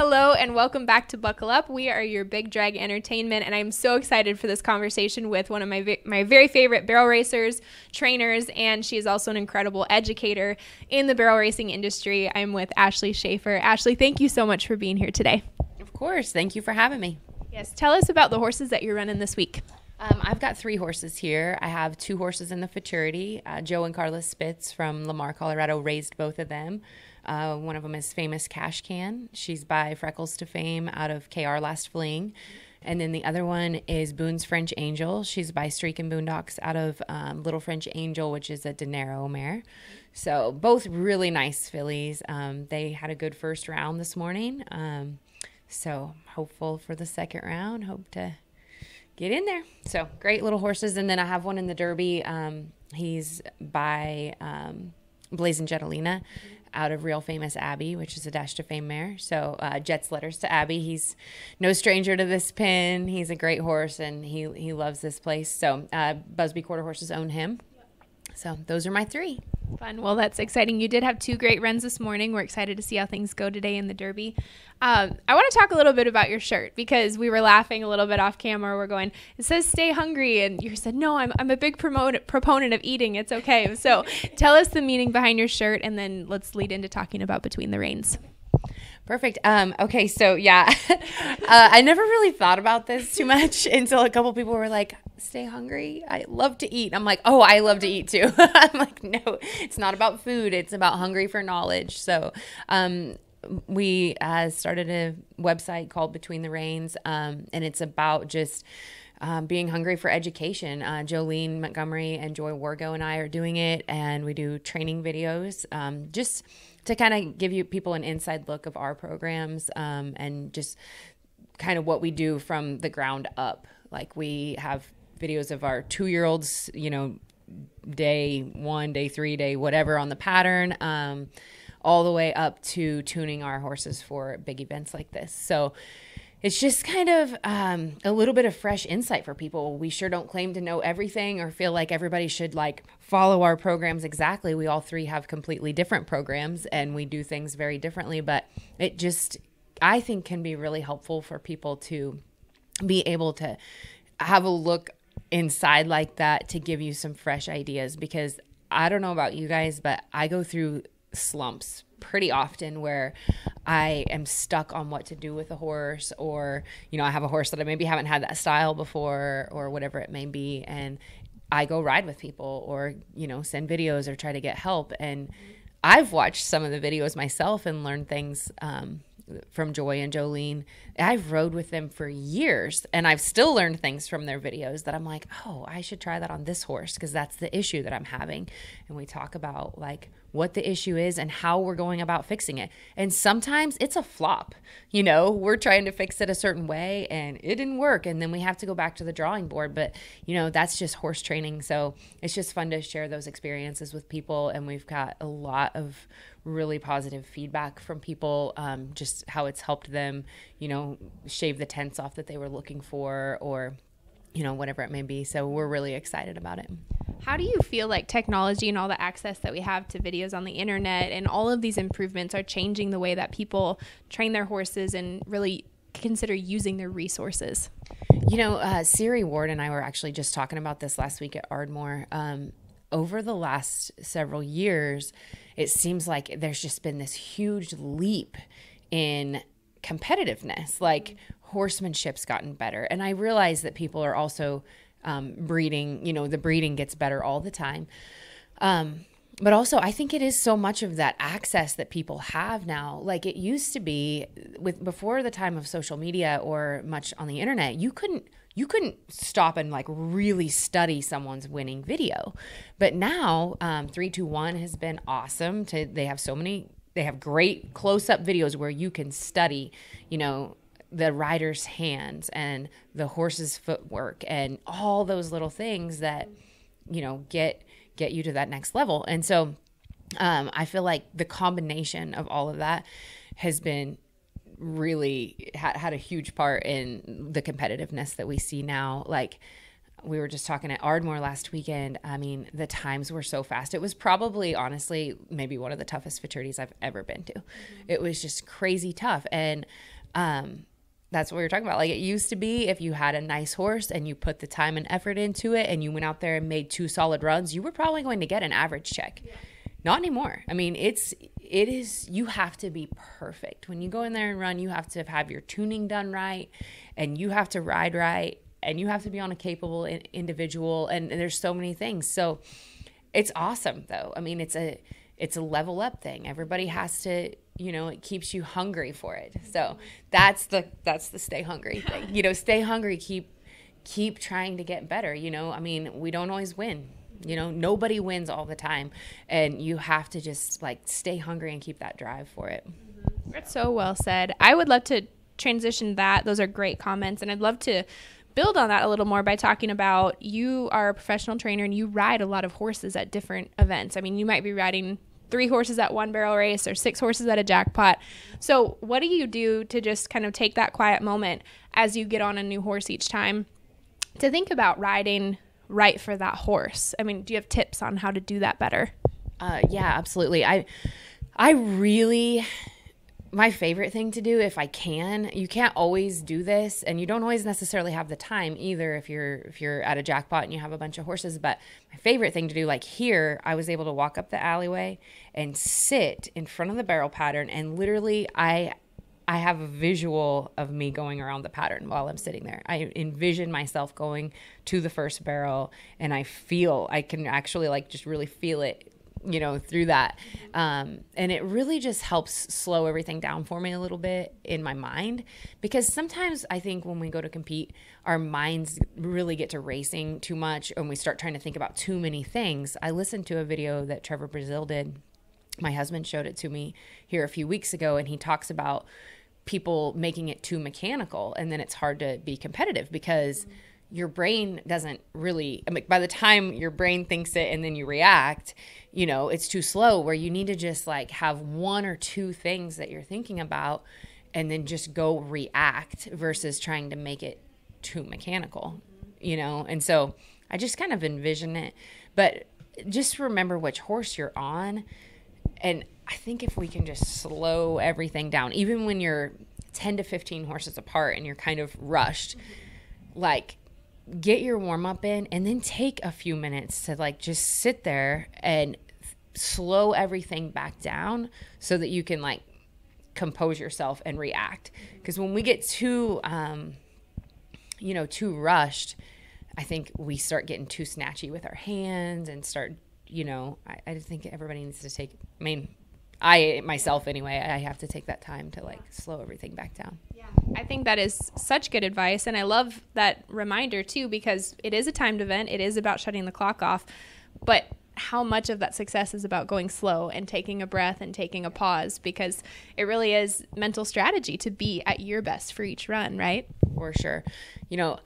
Hello, and welcome back to Buckle Up. We are your Big Drag Entertainment, and I'm so excited for this conversation with one of my, my very favorite barrel racers, trainers, and she is also an incredible educator in the barrel racing industry. I'm with Ashley Schaefer. Ashley, thank you so much for being here today. Of course. Thank you for having me. Yes, tell us about the horses that you're running this week. Um, I've got three horses here. I have two horses in the futurity. Uh, Joe and Carla Spitz from Lamar, Colorado, raised both of them. Uh, one of them is Famous Cash Can. She's by Freckles to Fame out of KR Last Fling. And then the other one is Boone's French Angel. She's by Streak and Boondocks out of um, Little French Angel, which is a Dinero mare. So both really nice fillies. Um, they had a good first round this morning. Um, so hopeful for the second round. Hope to get in there. So great little horses. And then I have one in the Derby. Um, he's by um, Blazing Jetalina out of Real Famous Abby, which is a Dash to Fame mare. So uh, Jet's letters to Abby. He's no stranger to this pin. He's a great horse, and he he loves this place. So uh, Busby Quarter Horses own him. So those are my three. Fun. Well, that's exciting. You did have two great runs this morning. We're excited to see how things go today in the Derby. Um, I want to talk a little bit about your shirt because we were laughing a little bit off camera. We're going, it says stay hungry. And you said, no, I'm, I'm a big promote, proponent of eating. It's okay. So tell us the meaning behind your shirt and then let's lead into talking about Between the reins. Perfect. Um, okay, so yeah, uh, I never really thought about this too much until a couple people were like, stay hungry. I love to eat. I'm like, oh, I love to eat too. I'm like, no, it's not about food. It's about hungry for knowledge. So, um, we uh, started a website called Between the Rains, um, and it's about just. Um, being hungry for education. Uh, Jolene Montgomery and Joy Wargo and I are doing it, and we do training videos um, just to kind of give you people an inside look of our programs um, and just kind of what we do from the ground up. Like we have videos of our two year olds, you know, day one, day three, day whatever on the pattern, um, all the way up to tuning our horses for big events like this. So it's just kind of um, a little bit of fresh insight for people. We sure don't claim to know everything or feel like everybody should like follow our programs exactly. We all three have completely different programs and we do things very differently, but it just, I think, can be really helpful for people to be able to have a look inside like that to give you some fresh ideas because I don't know about you guys, but I go through slumps pretty often where I am stuck on what to do with a horse, or you know, I have a horse that I maybe haven't had that style before, or whatever it may be, and I go ride with people, or you know, send videos or try to get help. And I've watched some of the videos myself and learned things um, from Joy and Jolene. I've rode with them for years and I've still learned things from their videos that I'm like, oh, I should try that on this horse because that's the issue that I'm having. And we talk about like what the issue is and how we're going about fixing it. And sometimes it's a flop. You know, we're trying to fix it a certain way and it didn't work. And then we have to go back to the drawing board. But, you know, that's just horse training. So it's just fun to share those experiences with people. And we've got a lot of really positive feedback from people, um, just how it's helped them, you know, shave the tents off that they were looking for or, you know, whatever it may be. So we're really excited about it. How do you feel like technology and all the access that we have to videos on the internet and all of these improvements are changing the way that people train their horses and really consider using their resources? You know, uh, Siri Ward and I were actually just talking about this last week at Ardmore. Um, over the last several years, it seems like there's just been this huge leap in competitiveness. Like horsemanship's gotten better. And I realize that people are also um, breeding, you know, the breeding gets better all the time. Um, but also, I think it is so much of that access that people have now. Like it used to be with before the time of social media or much on the internet, you couldn't you couldn't stop and like really study someone's winning video. But now, um, 321 has been awesome. To, they have so many, they have great close up videos where you can study, you know, the rider's hands and the horse's footwork and all those little things that, you know, get get you to that next level. And so um, I feel like the combination of all of that has been really had, had a huge part in the competitiveness that we see now. Like, we were just talking at Ardmore last weekend. I mean, the times were so fast. It was probably, honestly, maybe one of the toughest fraternities I've ever been to. Mm-hmm. It was just crazy tough. And um, that's what we were talking about. Like, it used to be if you had a nice horse and you put the time and effort into it and you went out there and made two solid runs, you were probably going to get an average check. Yeah. Not anymore. I mean, it's it is you have to be perfect. When you go in there and run, you have to have your tuning done right and you have to ride right and you have to be on a capable individual and, and there's so many things. So it's awesome though. I mean, it's a it's a level up thing. Everybody has to you know it keeps you hungry for it so that's the that's the stay hungry thing you know stay hungry keep keep trying to get better you know i mean we don't always win you know, nobody wins all the time. And you have to just like stay hungry and keep that drive for it. Mm-hmm. That's so well said. I would love to transition that. Those are great comments. And I'd love to build on that a little more by talking about you are a professional trainer and you ride a lot of horses at different events. I mean, you might be riding three horses at one barrel race or six horses at a jackpot. So, what do you do to just kind of take that quiet moment as you get on a new horse each time to think about riding right for that horse? I mean, do you have tips on how to do that better? Uh, yeah, absolutely. I I really my favorite thing to do if I can. You can't always do this and you don't always necessarily have the time either if you're if you're at a jackpot and you have a bunch of horses, but my favorite thing to do like here, I was able to walk up the alleyway and sit in front of the barrel pattern and literally I I have a visual of me going around the pattern while I'm sitting there. I envision myself going to the first barrel and I feel, I can actually like just really feel it, you know, through that. Um, and it really just helps slow everything down for me a little bit in my mind because sometimes I think when we go to compete, our minds really get to racing too much and we start trying to think about too many things. I listened to a video that Trevor Brazil did. My husband showed it to me here a few weeks ago, and he talks about people making it too mechanical and then it's hard to be competitive because your brain doesn't really I mean, by the time your brain thinks it and then you react you know it's too slow where you need to just like have one or two things that you're thinking about and then just go react versus trying to make it too mechanical you know and so i just kind of envision it but just remember which horse you're on and I think if we can just slow everything down, even when you're 10 to 15 horses apart and you're kind of rushed, mm-hmm. like get your warm up in and then take a few minutes to like just sit there and slow everything back down so that you can like compose yourself and react. Because when we get too, um, you know, too rushed, I think we start getting too snatchy with our hands and start, you know, I, I think everybody needs to take, I mean, I myself anyway, I have to take that time to like slow everything back down. Yeah. I think that is such good advice and I love that reminder too because it is a timed event. It is about shutting the clock off, but how much of that success is about going slow and taking a breath and taking a pause because it really is mental strategy to be at your best for each run, right? For sure. You know,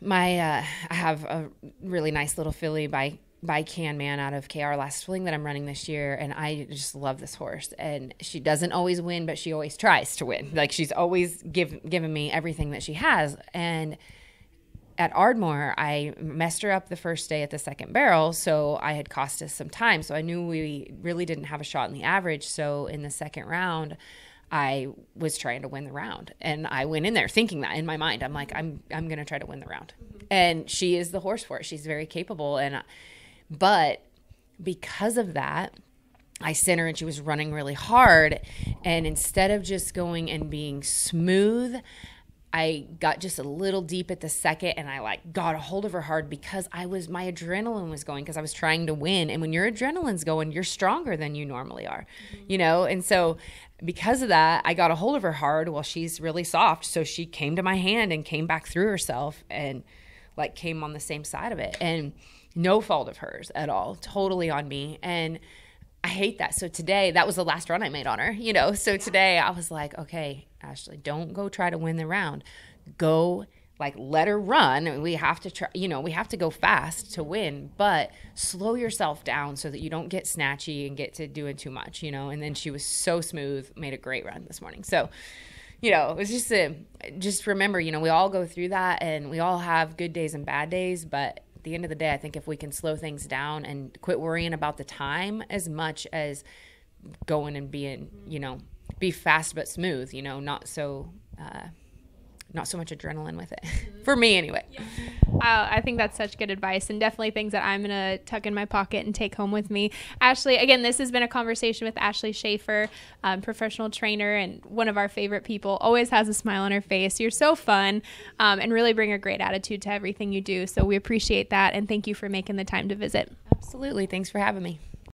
my uh, I have a really nice little filly by by Can Man out of KR Last Fling that I'm running this year, and I just love this horse. And she doesn't always win, but she always tries to win. Like she's always give, given me everything that she has. And at Ardmore, I messed her up the first day at the second barrel, so I had cost us some time. So I knew we really didn't have a shot in the average. So in the second round, I was trying to win the round, and I went in there thinking that in my mind, I'm like, I'm I'm gonna try to win the round, mm-hmm. and she is the horse for it. She's very capable, and. But because of that, I sent her and she was running really hard. And instead of just going and being smooth, I got just a little deep at the second and I like got a hold of her hard because I was my adrenaline was going because I was trying to win. And when your adrenaline's going, you're stronger than you normally are, mm-hmm. you know? And so because of that, I got a hold of her hard. Well, she's really soft. So she came to my hand and came back through herself and like came on the same side of it. And no fault of hers at all, totally on me. And I hate that. So today, that was the last run I made on her, you know? So today I was like, okay, Ashley, don't go try to win the round. Go like let her run we have to try you know we have to go fast to win but slow yourself down so that you don't get snatchy and get to doing too much you know and then she was so smooth made a great run this morning so you know it was just a just remember you know we all go through that and we all have good days and bad days but at the end of the day, I think if we can slow things down and quit worrying about the time as much as going and being, you know, be fast but smooth, you know, not so uh, not so much adrenaline with it mm-hmm. for me anyway yeah. uh, i think that's such good advice and definitely things that i'm gonna tuck in my pocket and take home with me ashley again this has been a conversation with ashley schaefer um, professional trainer and one of our favorite people always has a smile on her face you're so fun um, and really bring a great attitude to everything you do so we appreciate that and thank you for making the time to visit absolutely thanks for having me